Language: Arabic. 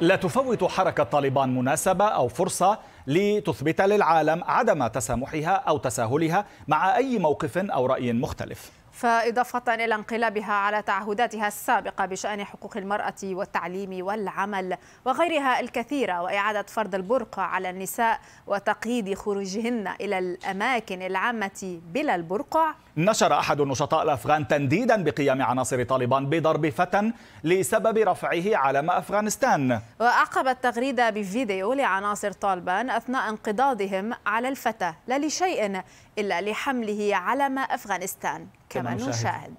لا تفوت حركة طالبان مناسبة أو فرصة لتثبت للعالم عدم تسامحها أو تساهلها مع أي موقف أو رأي مختلف فإضافة إلى انقلابها على تعهداتها السابقة بشأن حقوق المرأة والتعليم والعمل وغيرها الكثيرة وإعادة فرض البرقع على النساء وتقييد خروجهن إلى الأماكن العامة بلا البرقع نشر أحد النشطاء الأفغان تنديدا بقيام عناصر طالبان بضرب فتى لسبب رفعه علم أفغانستان وأعقب التغريدة بفيديو لعناصر طالبان أثناء انقضاضهم على الفتى لا لشيء إلا لحمله علم أفغانستان كما نشاهد